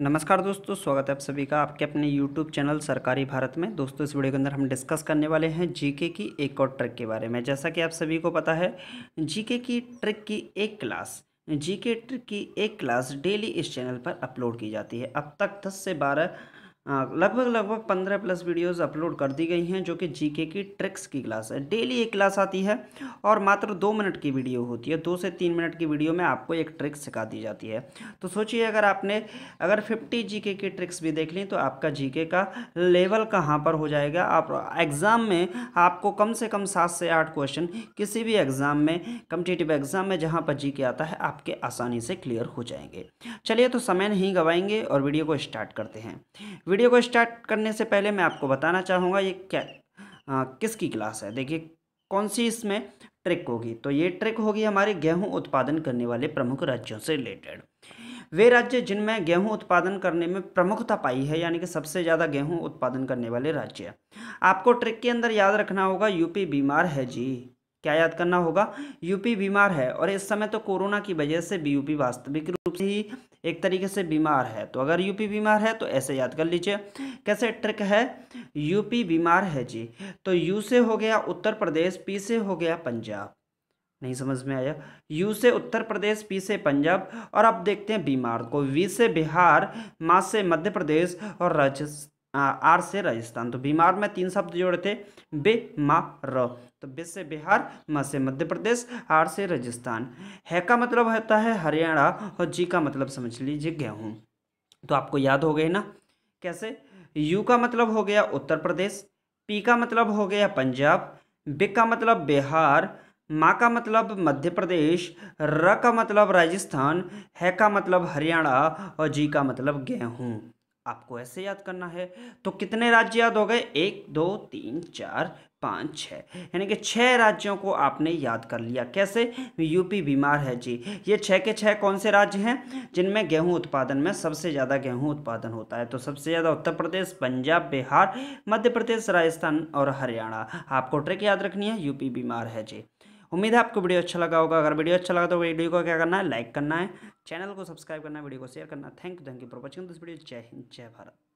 नमस्कार दोस्तों स्वागत है आप सभी का आपके अपने YouTube चैनल सरकारी भारत में दोस्तों इस वीडियो के अंदर हम डिस्कस करने वाले हैं जीके की एक और ट्रिक के बारे में जैसा कि आप सभी को पता है जीके की ट्रिक की एक क्लास जीके ट्रिक की एक क्लास डेली इस चैनल पर अपलोड की जाती है अब तक दस से बारह लगभग लगभग पंद्रह प्लस वीडियोस अपलोड कर दी गई हैं जो कि जीके की ट्रिक्स की क्लास है डेली एक क्लास आती है और मात्र दो मिनट की वीडियो होती है दो से तीन मिनट की वीडियो में आपको एक ट्रिक्स सिखा दी जाती है तो सोचिए अगर आपने अगर फिफ्टी जीके की ट्रिक्स भी देख ली तो आपका जीके का लेवल कहाँ पर हो जाएगा आप एग्ज़ाम में आपको कम से कम सात से आठ क्वेश्चन किसी भी एग्ज़ाम में कम्पिटेटिव एग्ज़ाम में जहाँ पर जी आता है आपके आसानी से क्लियर हो जाएंगे चलिए तो समय नहीं गंवाएंगे और वीडियो को स्टार्ट करते हैं वीडियो को स्टार्ट करने से पहले मैं आपको बताना चाहूँगा ये क्या आ, किसकी क्लास है देखिए कौन सी इसमें ट्रिक होगी तो ये ट्रिक होगी हमारे गेहूं उत्पादन करने वाले प्रमुख राज्यों से रिलेटेड वे राज्य जिनमें गेहूं उत्पादन करने में प्रमुखता पाई है यानी कि सबसे ज़्यादा गेहूं उत्पादन करने वाले राज्य आपको ट्रिक के अंदर याद रखना होगा यूपी बीमार है जी क्या याद करना होगा यूपी बीमार है और इस समय तो कोरोना की वजह से यूपी वास्तविक रूप से ही एक तरीके से बीमार है तो अगर यूपी बीमार है तो ऐसे याद कर लीजिए कैसे ट्रिक है यूपी बीमार है जी तो यू से हो गया उत्तर प्रदेश पी से हो गया पंजाब नहीं समझ में आया यू से उत्तर प्रदेश पी से पंजाब और अब देखते हैं बीमार को तो वी से बिहार माँ से मध्य प्रदेश और राजस्थान आर से राजस्थान तो बीमार में तीन शब्द जोड़े थे बे मा र तो बे से बिहार म से मध्य प्रदेश आर से राजस्थान है का मतलब होता है हरियाणा और जी का मतलब समझ लीजिए गेहूँ तो आपको याद हो गए ना कैसे यू का मतलब हो गया उत्तर प्रदेश पी का मतलब हो गया पंजाब बे का मतलब बिहार माँ का मतलब मध्य प्रदेश र का मतलब राजस्थान है का मतलब हरियाणा और जी का मतलब गेहूँ आपको ऐसे याद करना है तो कितने राज्य याद हो गए एक दो तीन चार पाँच छः यानी कि छः राज्यों को आपने याद कर लिया कैसे यूपी बीमार है जी ये छः के छः कौन से राज्य हैं जिनमें गेहूं उत्पादन में सबसे ज़्यादा गेहूं उत्पादन होता है तो सबसे ज़्यादा उत्तर प्रदेश पंजाब बिहार मध्य प्रदेश राजस्थान और हरियाणा आपको ट्रिक याद रखनी है यूपी बीमार है जी उम्मीद है आपको वीडियो अच्छा लगा होगा अगर वीडियो अच्छा लगा तो वीडियो को क्या करना है लाइक करना है चैनल को सब्सक्राइब करना है वीडियो को शेयर करना thank you thank you for watching this video जय हिंद जय भारत